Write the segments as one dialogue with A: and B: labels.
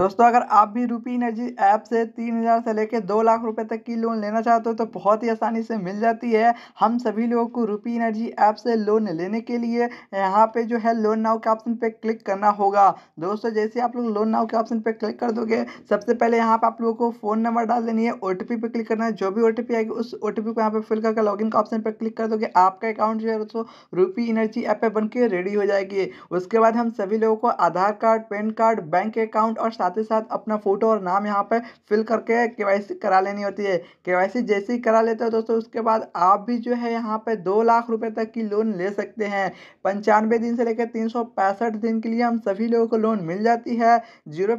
A: दोस्तों अगर आप भी रूपी एनर्जी ऐप से तीन हज़ार से लेकर दो लाख रुपए तक की लोन लेना चाहते हो तो बहुत ही आसानी से मिल जाती है हम सभी लोगों को रूपी एनर्जी ऐप से लोन लेने के लिए यहाँ पे जो है लोन नाव के ऑप्शन पे क्लिक करना होगा दोस्तों जैसे आप लोग लोन नाव के ऑप्शन पे क्लिक कर दोगे सबसे पहले यहाँ पर आप लोगों को फ़ोन नंबर डाल देनी है ओ पे क्लिक करना है जो भी ओ आएगी उस ओ को यहाँ पर फिल करके लॉग का ऑप्शन पर क्लिक कर दोगे आपका अकाउंट जो है दोस्तों रूपी एनर्जी ऐप पर बन रेडी हो जाएगी उसके बाद हम सभी लोगों को Aadhaar card PAN card bank account और साथ ही साथ अपना फोटो और नाम यहाँ पर फिल करके के करा लेनी होती है के जैसे ही करा लेते हो दोस्तों उसके बाद आप भी जो है यहाँ पर दो लाख रुपये तक की लोन ले सकते हैं पंचानवे दिन से लेकर तीन दिन के लिए हम सभी लोगों को लोन मिल जाती है जीरो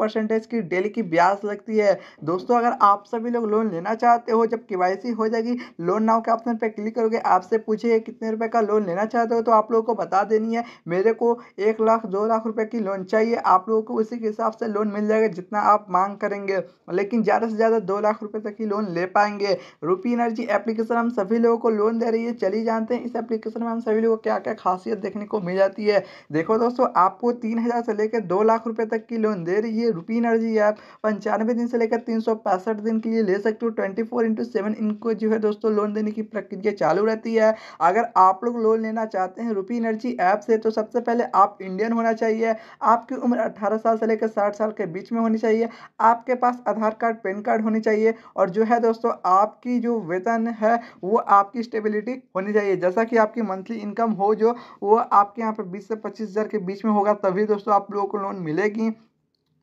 A: परसेंटेज की डेली की ब्याज लगती है दोस्तों अगर आप सभी लोग लोन लेना चाहते हो जब के हो जाएगी लोन नाव के ऑप्शन पर क्लिक करोगे आपसे पूछे कितने रुपए का लोन लेना चाहते हो तो आप लोगों को बता देनी है मेरे को एक लाख दो लाख रुपए की लोन चाहिए आप लोगों को उसी के हिसाब से लोन मिल जाएगा जितना आप मांग करेंगे लेकिन ज़्यादा से ज़्यादा दो लाख रुपये तक ही लोन ले पाएंगे रूपी एनर्जी एप्लीकेशन हम सभी लोगों को लोन दे रही है चली जानते हैं इस एप्लीकेशन में हम सभी लोगों को क्या क्या खासियत देखने को मिल जाती है देखो दोस्तों आपको तीन से लेकर दो लाख रुपये तक की लोन दे रही है रूपी एनर्जी ऐप पंचानवे दिन से लेकर तीन दिन के लिए ले सकते हो ट्वेंटी फोर इंटू इनको जो है दोस्तों लोन देने की प्रक्रिया चालू रहती है अगर आप लोग लोन लेना चाहते हैं रूपी एनर्जी ऐप से तो सबसे पहले आप इंडियन होना चाहिए आपकी उम्र 18 साल से लेकर साठ साल के बीच में होनी चाहिए आपके पास आधार कार्ड पैन कार्ड होनी चाहिए और जो है दोस्तों आपकी जो वेतन है वो आपकी स्टेबिलिटी होनी चाहिए जैसा कि आपकी मंथली इनकम हो जो वो आपके यहाँ पर बीस से पच्चीस हज़ार के बीच में होगा तभी दोस्तों आप लोगों को लोन मिलेगी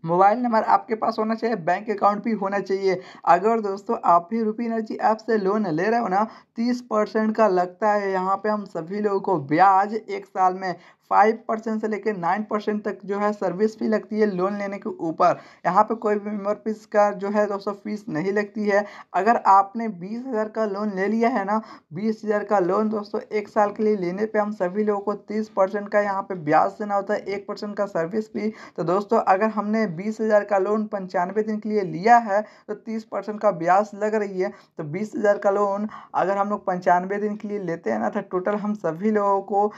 A: मोबाइल नंबर आपके पास होना चाहिए बैंक अकाउंट भी होना चाहिए अगर दोस्तों आप भी रूपी एनर्जी ऐप से लोन ले रहे हो ना तीस परसेंट का लगता है यहाँ पे हम सभी लोगों को ब्याज एक साल में फाइव परसेंट से लेकर नाइन परसेंट तक जो है सर्विस फी लगती है लोन लेने के ऊपर यहाँ पे कोई मेम्बर फीस का जो है दोस्तों फीस नहीं लगती है अगर आपने बीस हज़ार का लोन ले लिया है ना बीस हज़ार का लोन दोस्तों एक साल के लिए लेने पे हम सभी लोगों को तीस परसेंट का यहाँ पे ब्याज देना होता है एक परसेंट का सर्विस फी तो दोस्तों अगर हमने बीस हज़ार का लोन पंचानवे दिन के लिए लिया है तो तीस परसेंट का ब्याज लग रही है तो बीस हज़ार का लोन अगर हम लोग पंचानवे दिन के लिए लेते हैं ना तो टोटल हम सभी लोगों को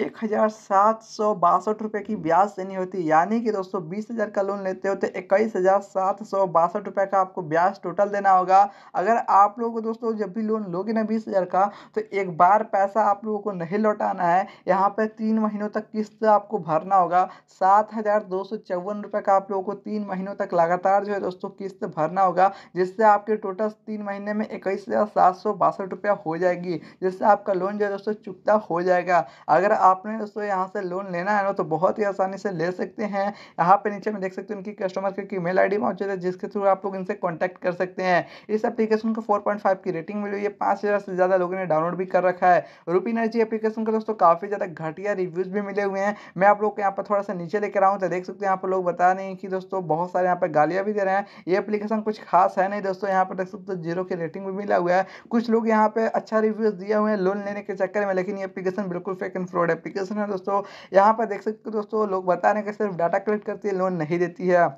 A: एक हज़ार सात सौ बासठ रुपये की ब्याज देनी होती यानी कि दोस्तों बीस हज़ार का लोन लेते हो तो इक्कीस हज़ार सात सौ बासठ रुपये का आपको ब्याज टोटल देना होगा अगर आप लोगों को दोस्तों जब भी लोन लोगे ना बीस हज़ार का तो एक बार पैसा आप लोगों को नहीं लौटाना है यहाँ पर तीन महीनों तक किस्त आपको भरना होगा सात हज़ार दो सौ चौवन रुपये का आप लोगों को तीन महीनों तक लगातार जो है दोस्तों किस्त भरना होगा जिससे आपके टोटल तीन महीने में इक्कीस हज़ार सात सौ बासठ रुपया हो जाएगी जिससे आपका लोन जो है दोस्तों चुकता हो जाएगा अगर आपने दोस्तों यहाँ से लोन लेना है ना तो बहुत ही आसानी से ले सकते हैं यहाँ पर नीचे में देख सकते हैं उनकी कस्टमर केयर की मेल आईडी मौजूद है जिसके थ्रू आप लोग इनसे कॉन्टैक्ट कर सकते हैं इस एप्लीकेशन को 4.5 की रेटिंग मिली हुई है पाँच हज़ार से ज़्यादा लोगों ने डाउनलोड भी कर रखा है रूपी एनर्जी एप्लीकेशन का दोस्तों काफ़ी ज़्यादा घटिया रिव्यूज़ भी मिले हुए हैं मैं आप लोग को यहाँ पर थोड़ा सा नीचे लेकर आऊँ तो देख सकते हैं यहाँ पर लोग बता रहे हैं कि दोस्तों बहुत सारे यहाँ पर गालियाँ भी दे रहे हैं ये अप्लीकेशन कुछ खास है नहीं दोस्तों यहाँ पर देख सकते हो जीरो की रेटिंग भी मिला हुआ है कुछ लोग यहाँ पे अच्छा रिव्यूज दिए हुए हैं लोन लेने के चक्कर में लेकिन ये अपलीकेशन बिल्कुल फेक एंड फ्रॉड एप्लीकेशन है दोस्तों यहाँ पर देख सकते हो दोस्तों लोग बता रहे हैं कि सिर्फ डाटा कलेक्ट करती है लोन नहीं देती है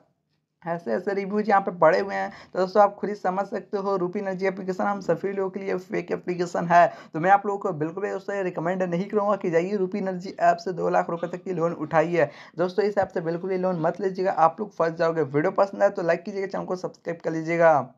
A: ऐसे ऐसे रिव्यूज यहाँ पे पड़े हुए हैं तो दोस्तों आप खुद ही समझ सकते हो रूपी एनर्जी एप्लीकेशन हम सभी लोगों के लिए फेक एप्लीकेशन है तो मैं आप लोगों को बिल्कुल भी दोस्तों रिकमेंड नहीं करूँगा कि जाइए रूपी एनर्जी ऐप से दो लाख रुपये तक की लोन उठाइए दोस्तों इस ऐप से बिल्कुल भी लोन मत लीजिएगा आप लोग फंस जाओगे वीडियो पसंद आए तो लाइक कीजिएगा चैनल को सब्सक्राइब कर लीजिएगा